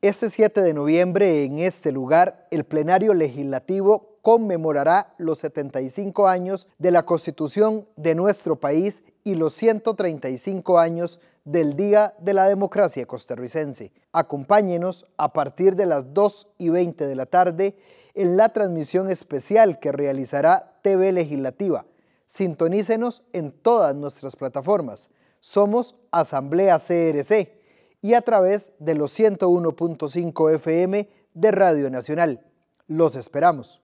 Este 7 de noviembre, en este lugar, el plenario legislativo conmemorará los 75 años de la Constitución de nuestro país y los 135 años del Día de la Democracia Costarricense. Acompáñenos a partir de las 2 y 20 de la tarde en la transmisión especial que realizará TV Legislativa. Sintonícenos en todas nuestras plataformas. Somos Asamblea CRC y a través de los 101.5 FM de Radio Nacional. Los esperamos.